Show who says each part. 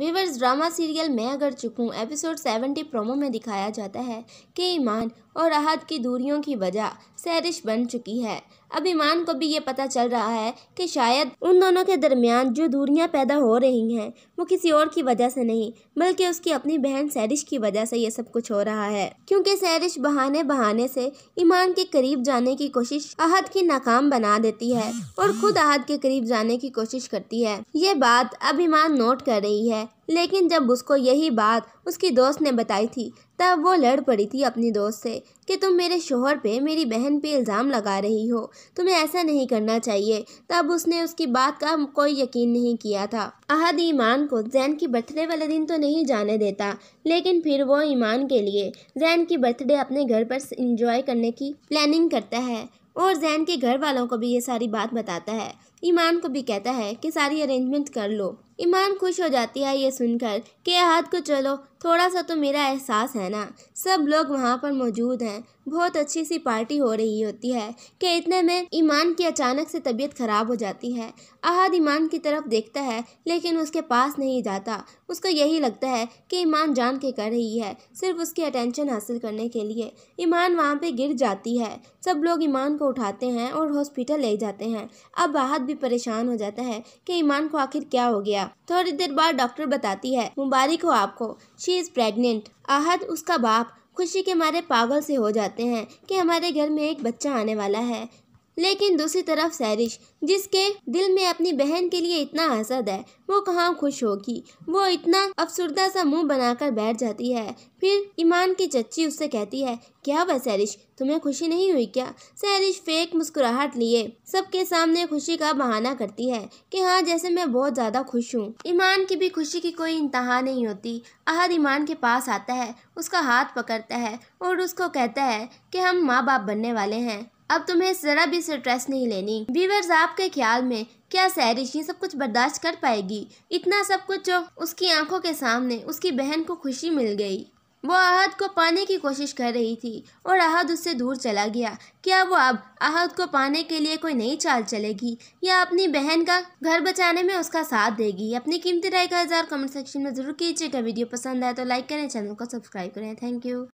Speaker 1: viewers drama serial मैं अगर चुकूँ episode seventy promo में दिखाया जाता है कि ईमान और राहत की दूरियों की वजह सहरिश बन चुकी है अब ईमान को भी ये पता चल रहा है कि शायद उन दोनों के दरमियान जो दूरियां पैदा हो रही हैं वो किसी और की वजह से नहीं बल्कि उसकी अपनी बहन सहरिश की वजह से ये सब कुछ हो रहा है क्योंकि सहरिश बहाने बहाने से ईमान के करीब जाने की कोशिश अहद की नाकाम बना देती है और खुद अहद के करीब जाने की कोशिश करती है ये बात अब ईमान नोट कर रही है लेकिन जब उसको यही बात उसकी दोस्त ने बताई थी तब वो लड़ पड़ी थी अपनी दोस्त से कि तुम मेरे शोहर पे मेरी बहन पे इल्ज़ाम लगा रही हो तुम्हें ऐसा नहीं करना चाहिए तब उसने उसकी बात का कोई यकीन नहीं किया था अहद ईमान को जैन की बर्थडे वाले दिन तो नहीं जाने देता लेकिन फिर वो ईमान के लिए जैन की बर्थडे अपने घर पर इंजॉय करने की प्लानिंग करता है और जैन के घर वालों को भी ये सारी बात बताता है ईमान को भी कहता है कि सारी अरेंजमेंट कर लो ईमान खुश हो जाती है ये सुनकर कि अहद को चलो थोड़ा सा तो मेरा एहसास है ना सब लोग वहाँ पर मौजूद हैं बहुत अच्छी सी पार्टी हो रही होती है कि इतने में ईमान की अचानक से तबीयत ख़राब हो जाती है अहद ईमान की तरफ देखता है लेकिन उसके पास नहीं जाता उसको यही लगता है कि ईमान जान के कर रही है सिर्फ उसकी अटेंशन हासिल करने के लिए ईमान वहाँ पर गिर जाती है सब लोग ईमान को उठाते हैं और हॉस्पिटल ले जाते हैं अब अहद भी परेशान हो जाता है कि ईमान को आखिर क्या हो गया थोड़ी देर बाद डॉक्टर बताती है मुबारक हो आपको शी इज़ प्रेगनेंट आहद उसका बाप खुशी के मारे पागल से हो जाते हैं कि हमारे घर में एक बच्चा आने वाला है लेकिन दूसरी तरफ सैरिश जिसके दिल में अपनी बहन के लिए इतना हसद है वो कहाँ खुश होगी वो इतना अफसरदा सा मुंह बनाकर बैठ जाती है फिर ईमान की चच्ची उससे कहती है क्या हुआ सैरिश तुम्हें खुशी नहीं हुई क्या सैरिश फेक मुस्कुराहट लिए सबके सामने खुशी का बहाना करती है कि हाँ जैसे मैं बहुत ज़्यादा खुश हूँ ईमान की भी खुशी की कोई इंतहा नहीं होती अहद ईमान के पास आता है उसका हाथ पकड़ता है और उसको कहता है कि हम माँ बाप बनने वाले हैं अब तुम्हें ज़रा भी स्ट्रेस नहीं लेनी व्यूवर्स आपके ख्याल में क्या सहरिश ये सब कुछ बर्दाश्त कर पाएगी इतना सब कुछ जो उसकी आंखों के सामने उसकी बहन को खुशी मिल गई वो आहद को पाने की कोशिश कर रही थी और आहद उससे दूर चला गया क्या वो अब आहद को पाने के लिए कोई नई चाल चलेगी या अपनी बहन का घर बचाने में उसका साथ देगी अपनी कीमती राय का इजहार कमेंट सेक्शन में जरूर कीजिएगा वीडियो पसंद आए तो लाइक करें चैनल को सब्सक्राइब करें थैंक यू